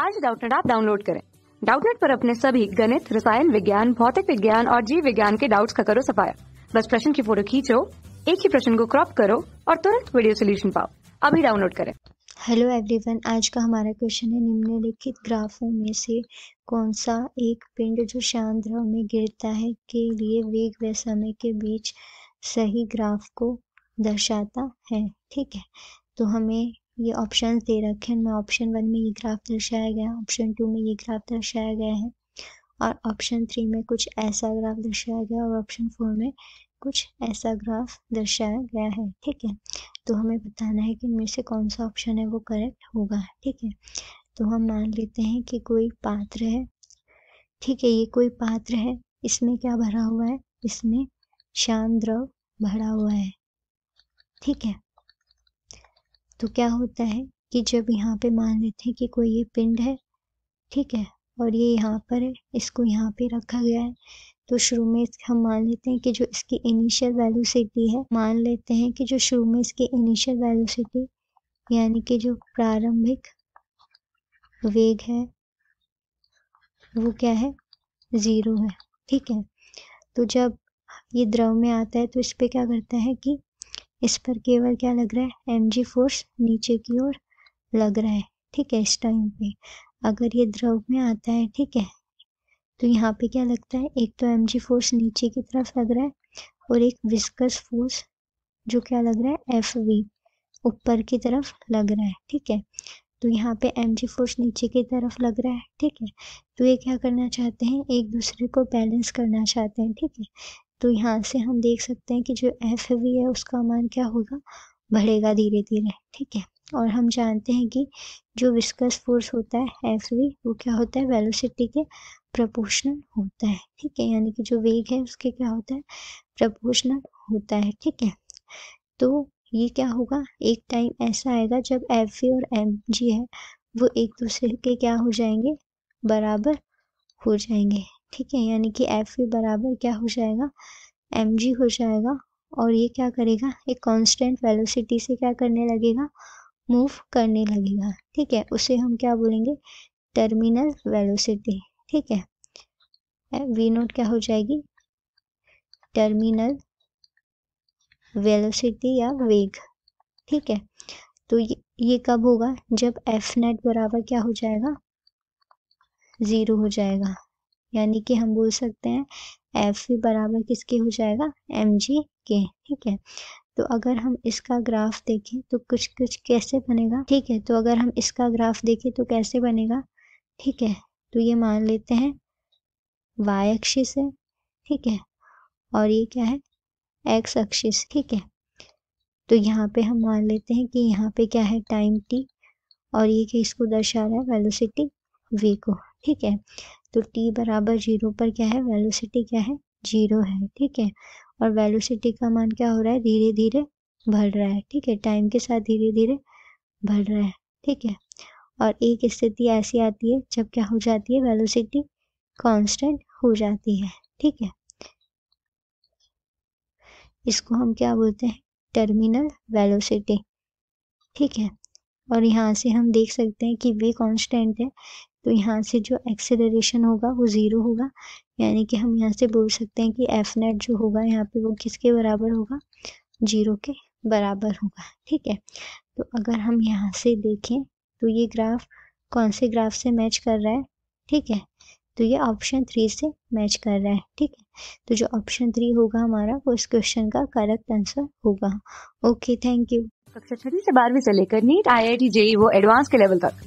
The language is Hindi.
आज डाउटनेट आप डाउनलोड करें डाउटनेट पर अपने सभी गणित रसायन विज्ञान भौतिक विज्ञान और जीव विज्ञान के डाउट्स का करो सफाया बस प्रश्न की फोटो खींचो एक ही प्रश्न को क्रॉप करो और तुरंत वीडियो सोल्यूशन पाओ अभी डाउनलोड करें हेलो एवरीवन आज का हमारा क्वेश्चन है निम्नलिखित ग्राफों में से कौन सा एक पिंड जो श्याम ध्रव में गिरता है के लिए वेग व समय के बीच सही ग्राफ को दर्शाता है ठीक है तो हमें ये ऑप्शन दे रखे हैं मैं ऑप्शन वन में ये ग्राफ दर्शाया गया है ऑप्शन टू में ये ग्राफ दर्शाया गया है और ऑप्शन थ्री में कुछ ऐसा ग्राफ दर्शाया गया और ऑप्शन फोर में कुछ ऐसा ग्राफ दर्शाया गया है ठीक है तो हमें बताना है कि इनमें से कौन सा ऑप्शन है वो करेक्ट होगा ठीक है तो हम मान लेते हैं कि कोई पात्र है ठीक है ये कोई पात्र है इसमें क्या भरा हुआ है इसमें श्याम द्रव भरा हुआ है ठीक है तो क्या होता है कि जब यहाँ पे मान लेते हैं कि कोई ये पिंड है ठीक है और ये यहाँ पर है इसको यहाँ पे रखा गया है तो शुरू में हम मान लेते हैं कि जो इसकी इनिशियल वैल्यू है मान लेते हैं कि जो शुरू में इसकी इनिशियल वैल्यू यानी कि जो प्रारंभिक वेग है वो क्या है ज़ीरो है ठीक है तो जब ये द्रव में आता है तो इस पर क्या करता है कि इस पर केवल क्या लग रहा है एम जी फोर्स नीचे की ओर लग रहा है ठीक है इस टाइम पे अगर ये द्रव में आता है ठीक है तो यहाँ पे क्या लगता है एक तो एम जी फोर्स नीचे की तरफ लग रहा है और एक विस्कस फोर्स जो क्या लग रहा है एफ वी ऊपर की तरफ लग रहा है ठीक है तो यहाँ पे एम जी फोर्स नीचे की तरफ लग रहा है ठीक है तो ये क्या करना चाहते हैं एक दूसरे को बैलेंस करना चाहते हैं ठीक है तो यहाँ से हम देख सकते हैं कि जो एफ वी है उसका मान क्या होगा बढ़ेगा धीरे धीरे ठीक है और हम जानते हैं कि जो विस्कस फोर्स होता है एफ वी वो क्या होता है वेलोसिटी के प्रपोर्शनल होता है ठीक है यानी कि जो वेग है उसके क्या होता है प्रपोर्शनल होता है ठीक है तो ये क्या होगा एक टाइम ऐसा आएगा जब एफ वी और एम जी है वो एक दूसरे के क्या हो जाएंगे बराबर हो जाएंगे ठीक है यानी कि एफ बराबर क्या हो जाएगा एम जी हो जाएगा और ये क्या करेगा एक कांस्टेंट वेलोसिटी से क्या करने लगेगा मूव करने लगेगा ठीक है उसे हम क्या बोलेंगे टर्मिनल वेलोसिटी ठीक है वी नोट क्या हो जाएगी टर्मिनल वेलोसिटी या वेग ठीक है तो ये ये कब होगा जब एफ नेट बराबर क्या हो जाएगा ज़ीरो हो जाएगा यानी कि हम बोल सकते हैं एफ बराबर किसके हो जाएगा एम जी के ठीक है तो अगर हम इसका ग्राफ देखें तो कुछ कुछ कैसे बनेगा ठीक है तो अगर हम इसका ग्राफ देखें तो कैसे बनेगा ठीक है तो ये मान लेते हैं वाई अक्षिस है ठीक है और ये क्या है एक्स अक्षिस ठीक है तो यहाँ पे हम मान लेते हैं कि यहाँ पे क्या है टाइम टी और ये कि इसको दर्शा रहा है वेलोसिटी वी को ठीक है तो टी बराबर जीरो पर क्या है वेलोसिटी क्या है जीरो है ठीक है और वेलोसिटी का मान क्या हो रहा है धीरे धीरे बढ़ रहा है ठीक है टाइम के साथ धीरे धीरे बढ़ रहा है ठीक है और एक स्थिति ऐसी आती है जब क्या हो जाती है वेलोसिटी कांस्टेंट हो जाती है ठीक है इसको हम क्या बोलते हैं टर्मिनल वेलोसिटी ठीक है और यहाँ से हम देख सकते हैं कि वी कांस्टेंट है तो यहाँ से जो एक्सेलरेशन होगा वो ज़ीरो होगा यानी कि हम यहाँ से बोल सकते हैं कि एफ नेट जो होगा यहाँ पे वो किसके बराबर होगा जीरो के बराबर होगा ठीक है तो अगर हम यहाँ से देखें तो ये ग्राफ कौन से ग्राफ से मैच कर रहा है ठीक है तो ये ऑप्शन थ्री से मैच कर रहा है ठीक है तो जो ऑप्शन थ्री होगा हमारा वो इस क्वेश्चन का करेक्ट आंसर होगा ओके थैंक यू कक्षा छठी से बारहवीं से लेकर NEET I I T JEE वो एडवांस के लेवल तक